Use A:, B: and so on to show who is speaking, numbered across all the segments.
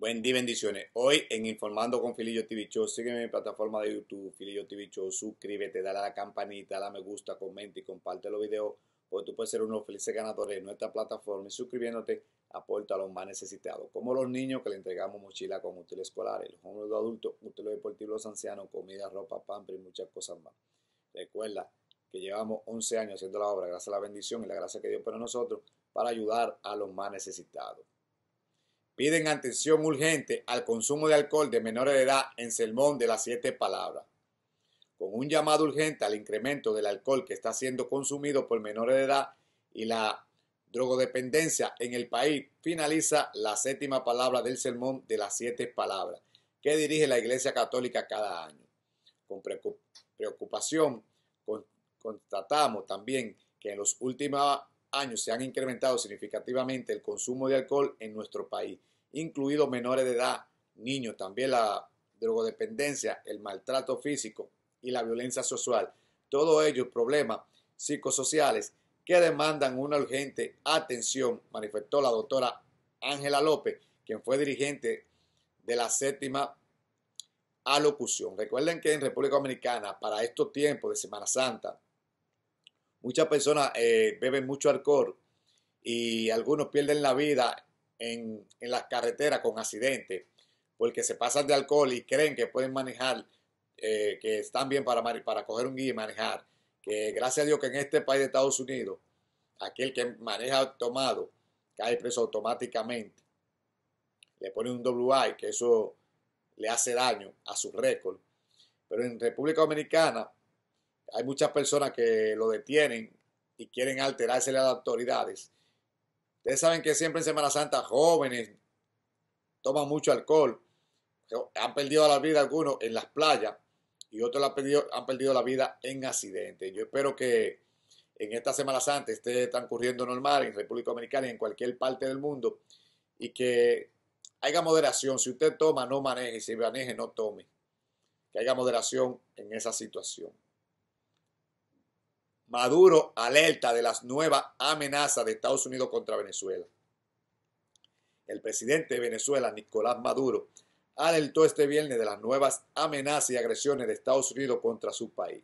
A: Buen día, bendiciones. Hoy en Informando con Filillo TV Show, sígueme en mi plataforma de YouTube, Filillo TV Show, suscríbete, dale a la campanita, dale a me gusta, comenta y comparte los videos, porque tú puedes ser uno de los felices ganadores en nuestra plataforma y suscribiéndote aporta a los más necesitados, como los niños que le entregamos mochila con útiles escolares, los hombres adultos, útiles deportivos, los ancianos, comida, ropa, pamper y muchas cosas más. Recuerda que llevamos 11 años haciendo la obra gracias a la bendición y la gracia que Dios pone nosotros para ayudar a los más necesitados piden atención urgente al consumo de alcohol de menores de edad en sermón de las siete palabras, con un llamado urgente al incremento del alcohol que está siendo consumido por menores de edad y la drogodependencia en el país, finaliza la séptima palabra del sermón de las siete palabras que dirige la Iglesia Católica cada año. Con preocupación constatamos también que en los últimos años se han incrementado significativamente el consumo de alcohol en nuestro país, incluidos menores de edad, niños, también la drogodependencia, el maltrato físico y la violencia sexual. Todo ellos problemas psicosociales que demandan una urgente atención, manifestó la doctora Ángela López, quien fue dirigente de la séptima alocución. Recuerden que en República Dominicana, para estos tiempos de Semana Santa, Muchas personas eh, beben mucho alcohol y algunos pierden la vida en, las carreteras con accidentes porque se pasan de alcohol y creen que pueden manejar, eh, que están bien para, para coger un guía y manejar. Que gracias a Dios que en este país de Estados Unidos, aquel que maneja tomado cae preso automáticamente. Le pone un WI, que eso le hace daño a su récord. Pero en República Dominicana, hay muchas personas que lo detienen y quieren alterarse las autoridades. Ustedes saben que siempre en Semana Santa jóvenes toman mucho alcohol, han perdido la vida algunos en las playas y otros han perdido, han perdido la vida en accidentes. Yo espero que en esta Semana Santa esté transcurriendo normal en República Dominicana y en cualquier parte del mundo y que haya moderación. Si usted toma, no maneje. Si maneje, no tome. Que haya moderación en esa situación. Maduro alerta de las nuevas amenazas de Estados Unidos contra Venezuela. El presidente de Venezuela, Nicolás Maduro, alertó este viernes de las nuevas amenazas y agresiones de Estados Unidos contra su país,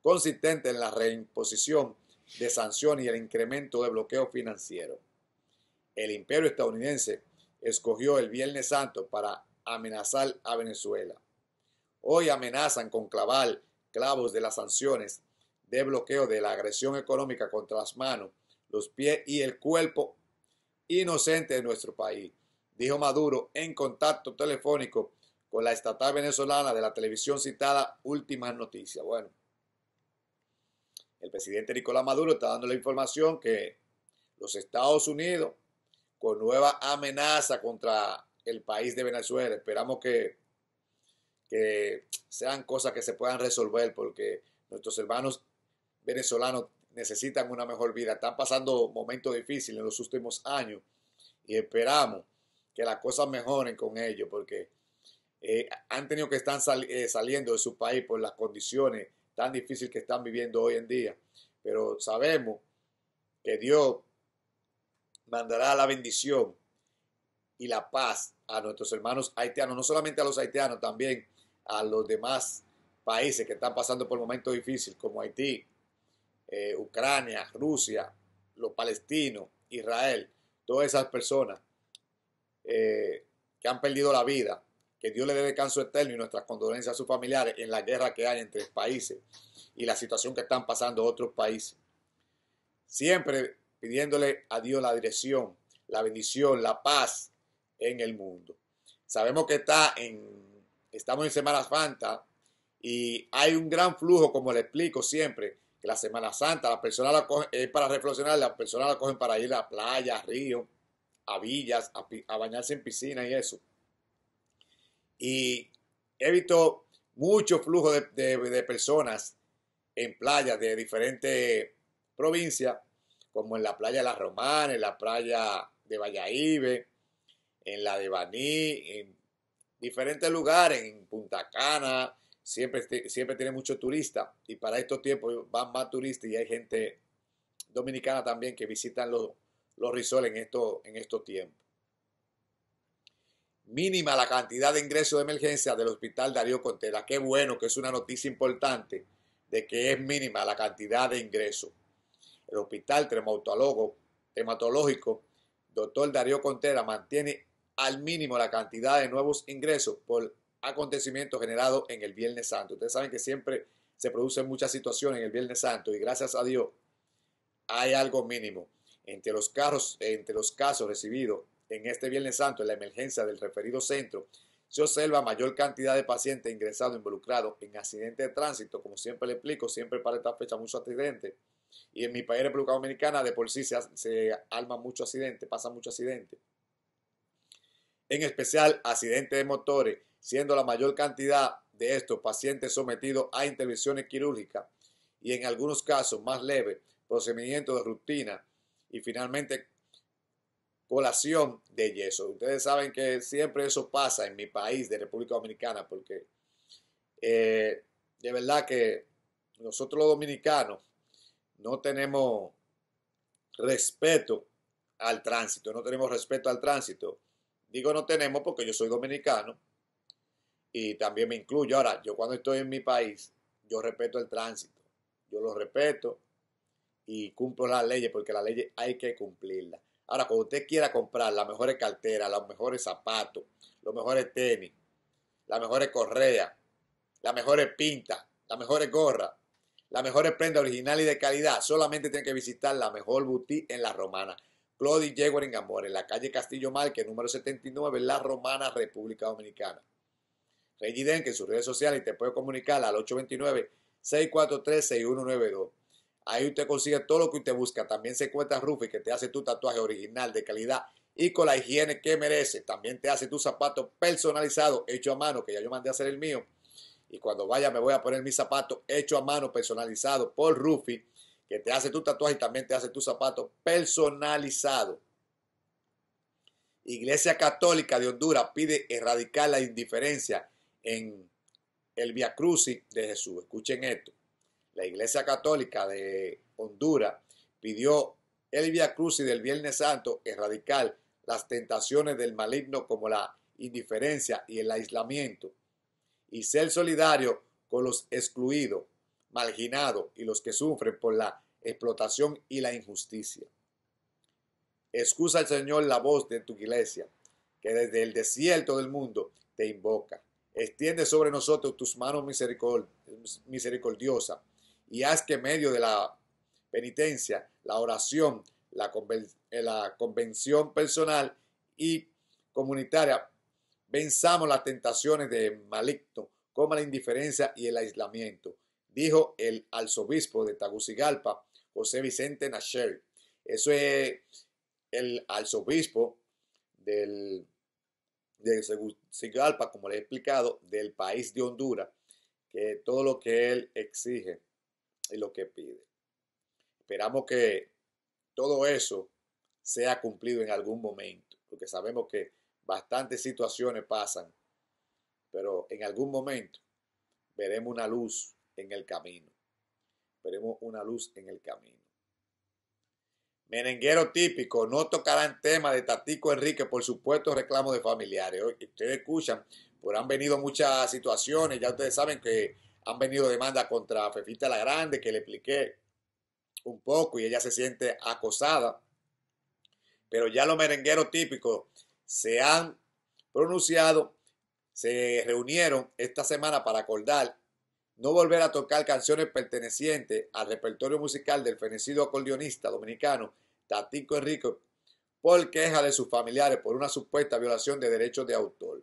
A: consistente en la reimposición de sanciones y el incremento de bloqueo financiero. El imperio estadounidense escogió el Viernes Santo para amenazar a Venezuela. Hoy amenazan con clavar clavos de las sanciones de bloqueo de la agresión económica contra las manos, los pies y el cuerpo inocente de nuestro país, dijo Maduro en contacto telefónico con la estatal venezolana de la televisión citada Últimas Noticias. Bueno, el presidente Nicolás Maduro está dando la información que los Estados Unidos, con nueva amenaza contra el país de Venezuela, esperamos que, que sean cosas que se puedan resolver porque nuestros hermanos venezolanos necesitan una mejor vida. Están pasando momentos difíciles en los últimos años y esperamos que las cosas mejoren con ellos porque eh, han tenido que estar eh, saliendo de su país por las condiciones tan difíciles que están viviendo hoy en día. Pero sabemos que Dios mandará la bendición y la paz a nuestros hermanos haitianos, no solamente a los haitianos, también a los demás países que están pasando por momentos difíciles como Haití, eh, Ucrania, Rusia, los palestinos, Israel, todas esas personas eh, que han perdido la vida, que Dios le dé descanso eterno y nuestras condolencias a sus familiares en la guerra que hay entre países y la situación que están pasando otros países. Siempre pidiéndole a Dios la dirección, la bendición, la paz en el mundo. Sabemos que está en, estamos en Semana Santa y hay un gran flujo, como le explico siempre, la Semana Santa, las la cogen para reflexionar, las personas la cogen para ir a playa ríos, a villas, a, bañarse en piscina y eso. Y he visto mucho flujo de, personas en playas de diferentes provincias, como en la playa de La Romana, en la playa de Valladolid, en la de Baní, en diferentes lugares, en Punta Cana, siempre, tiene mucho turista y para estos tiempos van más turistas y hay gente dominicana también que visitan los, los en, en estos tiempos. Mínima la cantidad de ingresos de emergencia del hospital Darío Contera. Qué bueno que es una noticia importante de que es mínima la cantidad de ingresos. El hospital traumatológico doctor Darío Contera, mantiene al mínimo la cantidad de nuevos ingresos por acontecimiento generado en el Viernes Santo. Ustedes saben que siempre se producen muchas situaciones en el Viernes Santo y gracias a Dios hay algo mínimo entre los, carros, entre los casos recibidos en este Viernes Santo en la emergencia del referido centro. Se observa mayor cantidad de pacientes ingresados involucrados en accidentes de tránsito, como siempre le explico, siempre para esta fecha muchos accidentes. Y en mi país, República Dominicana, de por sí se, se alma mucho accidente, pasa mucho accidente. En especial accidentes de motores siendo la mayor cantidad de estos pacientes sometidos a intervenciones quirúrgicas y en algunos casos más leves, procedimientos de rutina y finalmente colación de yeso. Ustedes saben que siempre eso pasa en mi país de República Dominicana porque eh, de verdad que nosotros los dominicanos no tenemos respeto al tránsito, no tenemos respeto al tránsito. Digo no tenemos porque yo soy dominicano y también me incluyo. Ahora, yo cuando estoy en mi país, yo respeto el tránsito, yo lo respeto y cumplo las leyes porque las leyes hay que cumplirlas. Ahora, cuando usted quiera comprar las mejores carteras, los mejores zapatos, los mejores tenis, las mejores correas, las mejores pintas, las mejores gorras, las mejores prendas originales y de calidad, solamente tiene que visitar la mejor boutique en La Romana. Claudio Yeguer en Amor, en la calle Castillo que número 79, La Romana, República Dominicana. Reggie que en sus redes sociales y te puede comunicar al 829-643-6192. Ahí usted consigue todo lo que usted busca. También se cuenta Rufi que te hace tu tatuaje original de calidad y con la higiene que merece. También te hace tu zapato personalizado, hecho a mano, que ya yo mandé a hacer el mío. Y cuando vaya me voy a poner mi zapato hecho a mano, personalizado por Rufi, que te hace tu tatuaje y también te hace tu zapato personalizado. Iglesia Católica de Honduras pide erradicar la indiferencia en el Via Crucis de Jesús. Escuchen esto. La Iglesia Católica de Honduras pidió el Via Crucis del Viernes Santo erradicar las tentaciones del maligno como la indiferencia y el aislamiento y ser solidario con los excluidos, marginados y los que sufren por la explotación y la injusticia. Excusa al Señor la voz de tu iglesia, que desde el desierto del mundo te invoca. Extiende sobre nosotros tus manos misericordiosa misericordiosas y haz que en medio de la penitencia, la oración, la, eh, convención personal y comunitaria, venzamos las tentaciones de maligno, como la indiferencia y el aislamiento, dijo el arzobispo de Tagusigalpa, José Vicente Nasher. Eso es el arzobispo del de sigalpa como les he explicado, del país de Honduras, que todo lo que él exige es lo que pide. Esperamos que todo eso sea cumplido en algún momento, porque sabemos que bastantes situaciones pasan, pero en algún momento veremos una luz en el camino. Veremos una luz en el camino. Merenguero típico, no tocarán tema de Tatico Enrique por supuesto reclamo de familiares. Ustedes escuchan, pues han venido muchas situaciones, ya ustedes saben que han venido demandas contra Fefita la Grande, que le expliqué un poco y ella se siente acosada. Pero ya los merengueros típicos se han pronunciado, se reunieron esta semana para acordar no volver a tocar canciones pertenecientes al repertorio musical del fenecido acordeonista dominicano Tatico Enrique por queja de sus familiares por una supuesta violación de derechos de autor.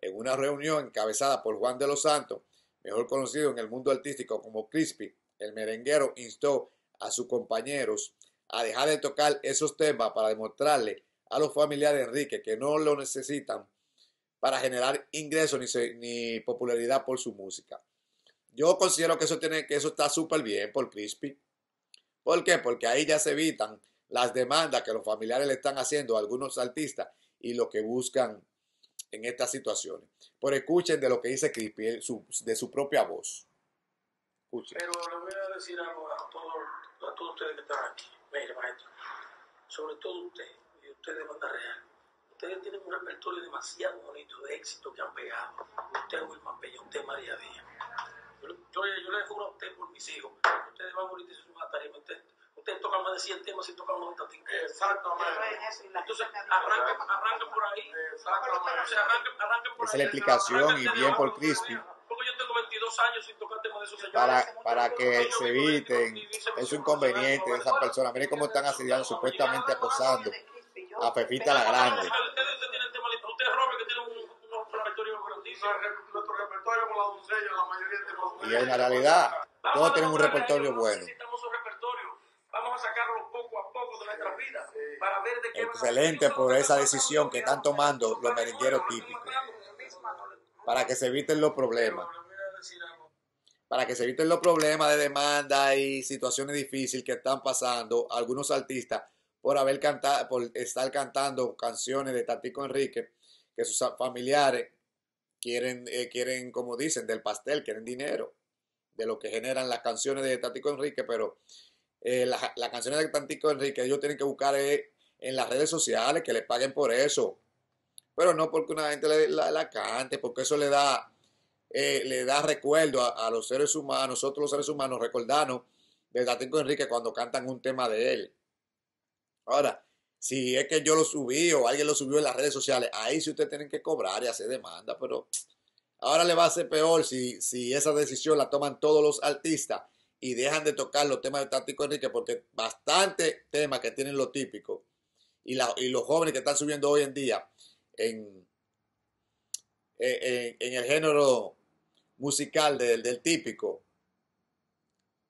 A: En una reunión encabezada por Juan de los Santos, mejor conocido en el mundo artístico como Crispy, el merenguero instó a sus compañeros a dejar de tocar esos temas para demostrarle a los familiares de Enrique que no lo necesitan para generar ingresos ni popularidad por su música. Yo considero que eso, tiene, que eso está súper bien por Crispy. ¿Por qué? Porque ahí ya se evitan las demandas que los familiares le están haciendo a algunos artistas y lo que buscan en estas situaciones. Por escuchen de lo que dice Crispy, de su propia voz. Pero le voy a decir algo a todos a todos ustedes que están aquí. Mire, maestro, sobre todo usted y usted de banda real. Ustedes tienen un repertorio demasiado bonito de éxito que han pegado. Usted es un tema día María Díaz. Yo, yo le juro a usted por mis hijos. Ustedes van a morir de su Ustedes, tocan más de 100 temas y tocan 90 temas. Exacto, Entonces, arranquen, por ahí. Esa es la explicación y bien por Crispy. Porque yo tengo 22 años sin tocar temas de esos señores. Para, para que se eviten es un conveniente de esas personas. Miren cómo están asediando, supuestamente acosando a Pepita la Grande. nuestro repertorio con la doncella, Y es realidad. Todos tenemos un repertorio bueno. Vamos a sacarlo poco a poco de vida Excelente por esa decisión que están tomando los merengueros típicos. Para que se eviten los problemas. Para que se eviten los problemas de demanda y situaciones difíciles que están pasando algunos artistas por haber cantado, por estar cantando canciones de Tatico Enrique, que sus familiares quieren, eh, quieren, como dicen, del pastel, quieren dinero, de lo que generan las canciones de Tático Enrique, pero eh, las canciones de Tático Enrique ellos tienen que buscar eh, en las redes sociales que le paguen por eso, pero no porque una gente la, cante, porque eso le da, le da recuerdo a, los seres humanos, nosotros los seres humanos, recordarnos de Tático Enrique cuando cantan un tema de él. Ahora, si es que yo lo subí o alguien lo subió en las redes sociales, ahí sí ustedes tienen que cobrar y hacer demanda, pero ahora le va a ser peor si, esa decisión la toman todos los artistas y dejan de tocar los temas de Tático Enrique, porque bastante temas que tienen lo típico y, y los jóvenes que están subiendo hoy en día en, en, el género musical del, del típico,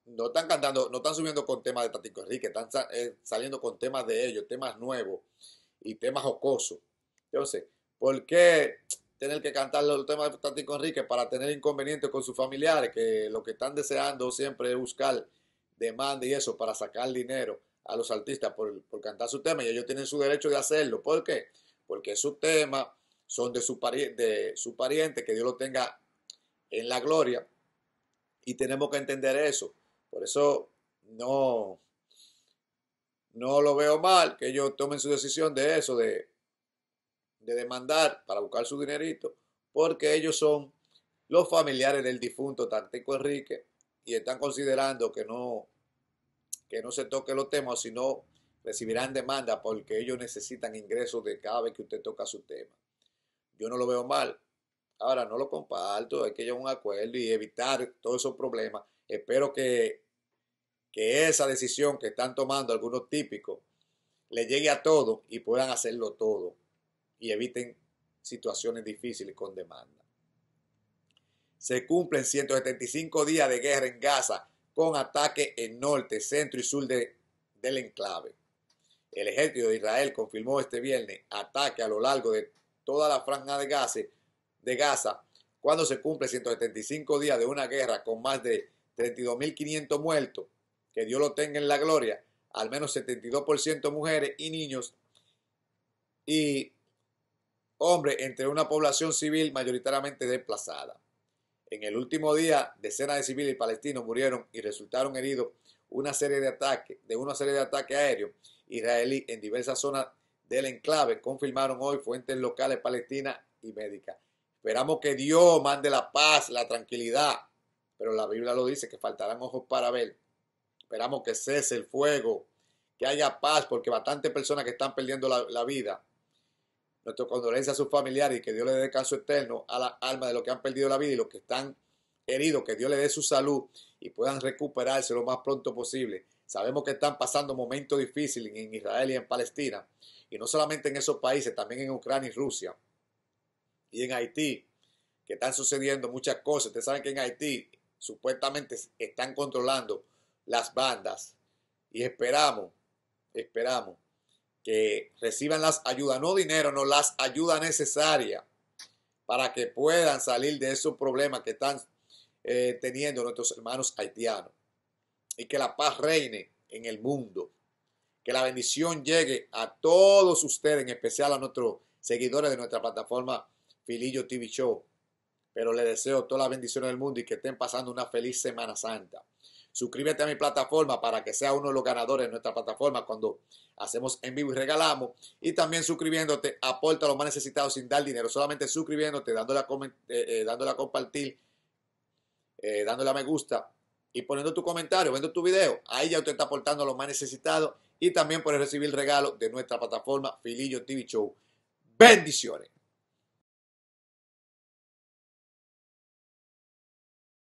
A: no están cantando, no están subiendo con temas de Tatico Enrique, están eh, saliendo con temas de ellos, temas nuevos y temas jocosos. Entonces, ¿por qué tener que cantar los temas de Tatico Enrique para tener inconvenientes con sus familiares que lo que están deseando siempre es buscar demanda y eso para sacar dinero a los artistas por, cantar su tema y ellos tienen su derecho de hacerlo. ¿Por qué? Porque sus temas son de su, de su pariente, que Dios lo tenga en la gloria y tenemos que entender eso por eso no, no lo veo mal que ellos tomen su decisión de eso, de, de demandar para buscar su dinerito, porque ellos son los familiares del difunto Tantico Enrique y están considerando que no, que no se toque los temas, sino recibirán demanda porque ellos necesitan ingresos de cada vez que usted toca su tema. Yo no lo veo mal. Ahora, no lo comparto, hay que llegar a un acuerdo y evitar todos esos problemas. Espero que que esa decisión que están tomando algunos típicos le llegue a todos y puedan hacerlo todo y eviten situaciones difíciles con demanda. Se cumplen 175 días de guerra en Gaza con ataque en norte, centro y sur del enclave. El ejército de Israel confirmó este viernes ataque a lo largo de toda la franja de Gaza, de Gaza cuando se cumple 175 días de una guerra con más de 32.500 muertos que Dios lo tenga en la gloria, al menos 72% mujeres y niños y hombres entre una población civil mayoritariamente desplazada. En el último día, decenas de civiles palestinos murieron y resultaron heridos una serie de ataques, de una serie de ataques aéreos israelíes en diversas zonas del enclave, confirmaron hoy fuentes locales palestinas y médicas. Esperamos que Dios mande la paz, la tranquilidad, pero la Biblia lo dice, que faltarán ojos para ver Esperamos que cese el fuego, que haya paz, porque bastantes personas que están perdiendo la, vida. Nuestra condolencia a sus familiares y que Dios le dé descanso eterno a las almas de los que han perdido la vida y los que están heridos, que Dios le dé su salud y puedan recuperarse lo más pronto posible. Sabemos que están pasando momentos difíciles en Israel y en Palestina, y no solamente en esos países, también en Ucrania y Rusia, y en Haití, que están sucediendo muchas cosas. Ustedes saben que en Haití supuestamente están controlando las bandas. Y esperamos, esperamos que reciban las ayudas, no dinero, no las ayudas necesarias para que puedan salir de esos problemas que están eh, teniendo nuestros hermanos haitianos. Y que la paz reine en el mundo. Que la bendición llegue a todos ustedes, en especial a nuestros seguidores de nuestra plataforma Filillo TV Show. Pero les deseo todas las bendiciones del mundo y que estén pasando una feliz Semana Santa. Suscríbete a mi plataforma para que sea uno de los ganadores de nuestra plataforma cuando hacemos en vivo y regalamos. Y también suscribiéndote, aporta a los más necesitados sin dar dinero, solamente suscribiéndote, dándole a, eh, eh, compartir, eh, dándole a me gusta y poniendo tu comentario, viendo tu video. Ahí ya usted está aportando a los más necesitados y también puedes recibir regalo de nuestra plataforma Filillo TV Show. Bendiciones.